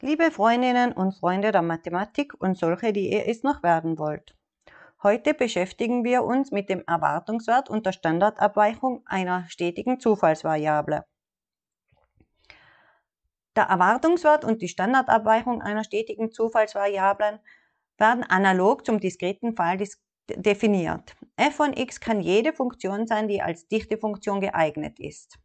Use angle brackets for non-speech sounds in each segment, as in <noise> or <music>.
Liebe Freundinnen und Freunde der Mathematik und solche, die ihr es noch werden wollt. Heute beschäftigen wir uns mit dem Erwartungswert und der Standardabweichung einer stetigen Zufallsvariable. Der Erwartungswert und die Standardabweichung einer stetigen Zufallsvariablen werden analog zum diskreten Fall definiert f von x kann jede Funktion sein, die als dichte Funktion geeignet ist.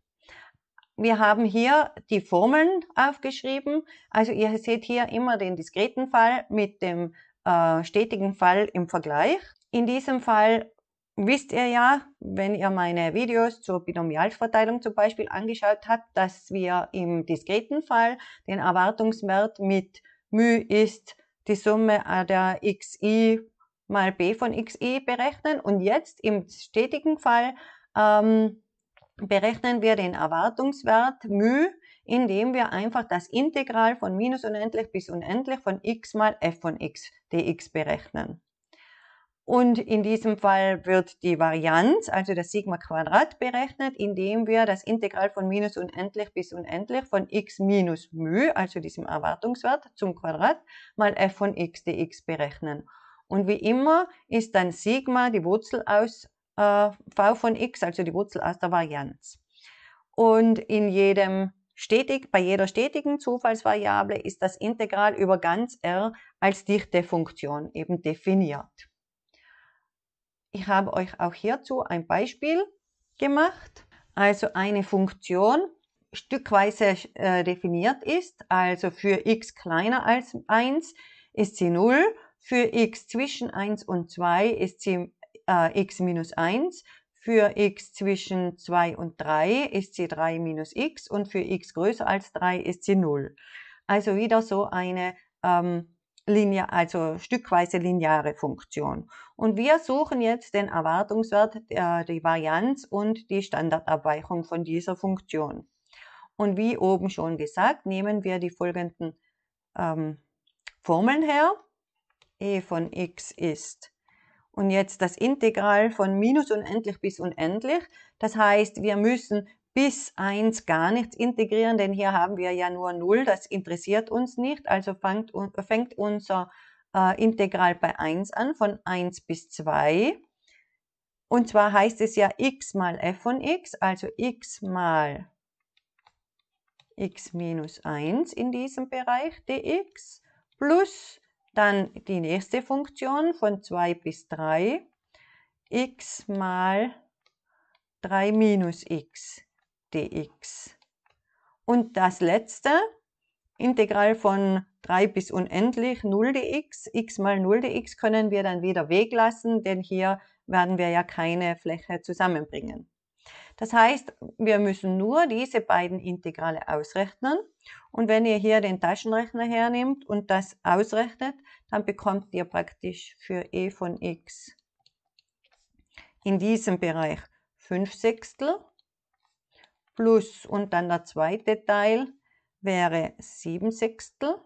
Wir haben hier die Formeln aufgeschrieben. Also ihr seht hier immer den diskreten Fall mit dem äh, stetigen Fall im Vergleich. In diesem Fall wisst ihr ja, wenn ihr meine Videos zur Binomialverteilung zum Beispiel angeschaut habt, dass wir im diskreten Fall den Erwartungswert mit μ ist die Summe äh, der xi mal b von xe berechnen und jetzt im stetigen Fall ähm, berechnen wir den Erwartungswert μ, indem wir einfach das Integral von minus unendlich bis unendlich von x mal f von x dx berechnen. Und in diesem Fall wird die Varianz, also das Sigma Quadrat, berechnet, indem wir das Integral von minus unendlich bis unendlich von x minus μ, also diesem Erwartungswert zum Quadrat, mal f von x dx berechnen. Und wie immer ist dann Sigma die Wurzel aus äh, V von x, also die Wurzel aus der Varianz. Und in jedem stetig, bei jeder stetigen Zufallsvariable ist das Integral über ganz R als Dichtefunktion eben definiert. Ich habe euch auch hierzu ein Beispiel gemacht. Also eine Funktion stückweise äh, definiert ist, also für x kleiner als 1 ist sie 0 für x zwischen 1 und 2 ist sie äh, x minus 1. Für x zwischen 2 und 3 ist sie 3 minus x und für x größer als 3 ist sie 0. Also wieder so eine ähm, linear, also stückweise lineare Funktion. Und wir suchen jetzt den Erwartungswert, äh, die Varianz und die Standardabweichung von dieser Funktion. Und wie oben schon gesagt, nehmen wir die folgenden ähm, Formeln her e von x ist. Und jetzt das Integral von minus unendlich bis unendlich. Das heißt, wir müssen bis 1 gar nichts integrieren, denn hier haben wir ja nur 0. Das interessiert uns nicht. Also fängt, fängt unser äh, Integral bei 1 an, von 1 bis 2. Und zwar heißt es ja x mal f von x, also x mal x minus 1 in diesem Bereich dx plus 1. Dann die nächste Funktion von 2 bis 3, x mal 3 minus x dx. Und das letzte, Integral von 3 bis unendlich 0 dx, x mal 0 dx können wir dann wieder weglassen, denn hier werden wir ja keine Fläche zusammenbringen. Das heißt, wir müssen nur diese beiden Integrale ausrechnen. Und wenn ihr hier den Taschenrechner hernimmt und das ausrechnet, dann bekommt ihr praktisch für e von x in diesem Bereich 5 Sechstel plus und dann der zweite Teil wäre 7 Sechstel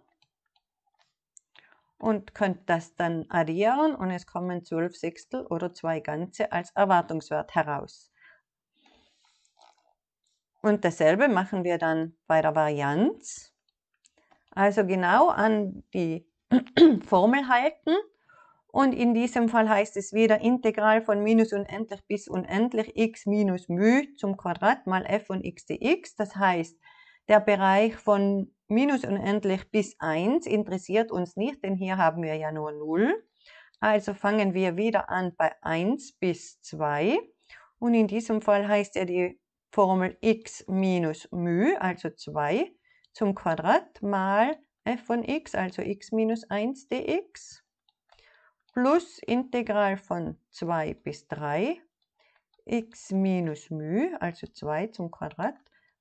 und könnt das dann addieren und es kommen 12 Sechstel oder 2 Ganze als Erwartungswert heraus. Und dasselbe machen wir dann bei der Varianz. Also genau an die <clears throat> Formel halten. Und in diesem Fall heißt es wieder Integral von minus unendlich bis unendlich x minus μ zum Quadrat mal f von x dx. Das heißt, der Bereich von minus unendlich bis 1 interessiert uns nicht, denn hier haben wir ja nur 0. Also fangen wir wieder an bei 1 bis 2. Und in diesem Fall heißt ja die Formel x minus μ, also 2, zum Quadrat mal f von x, also x minus 1 dx, plus Integral von 2 bis 3, x minus μ, also 2 zum Quadrat,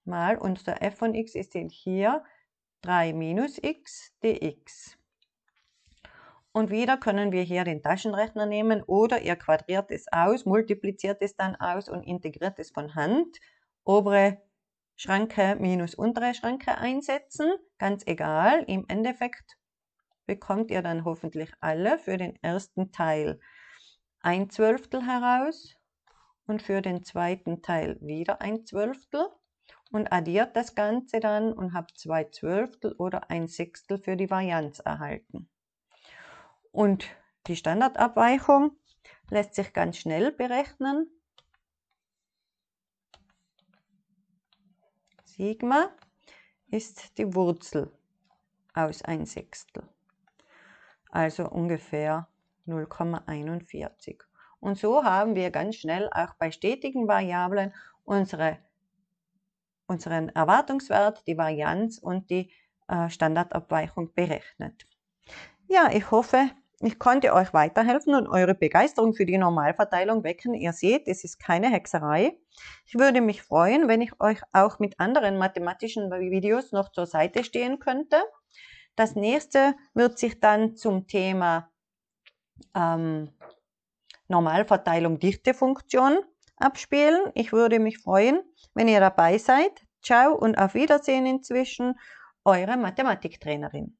mal unser f von x ist denn hier 3 minus x dx. Und wieder können wir hier den Taschenrechner nehmen oder ihr quadriert es aus, multipliziert es dann aus und integriert es von Hand obere Schranke minus untere Schranke einsetzen, ganz egal. Im Endeffekt bekommt ihr dann hoffentlich alle für den ersten Teil ein Zwölftel heraus und für den zweiten Teil wieder ein Zwölftel und addiert das Ganze dann und habt zwei Zwölftel oder ein Sechstel für die Varianz erhalten. Und die Standardabweichung lässt sich ganz schnell berechnen. Sigma ist die Wurzel aus 1 Sechstel, also ungefähr 0,41. Und so haben wir ganz schnell auch bei stetigen Variablen unsere, unseren Erwartungswert, die Varianz und die äh, Standardabweichung berechnet. Ja, ich hoffe, ich konnte euch weiterhelfen und eure Begeisterung für die Normalverteilung wecken. Ihr seht, es ist keine Hexerei. Ich würde mich freuen, wenn ich euch auch mit anderen mathematischen Videos noch zur Seite stehen könnte. Das nächste wird sich dann zum Thema ähm, Normalverteilung Dichtefunktion abspielen. Ich würde mich freuen, wenn ihr dabei seid. Ciao und auf Wiedersehen inzwischen, eure Mathematiktrainerin.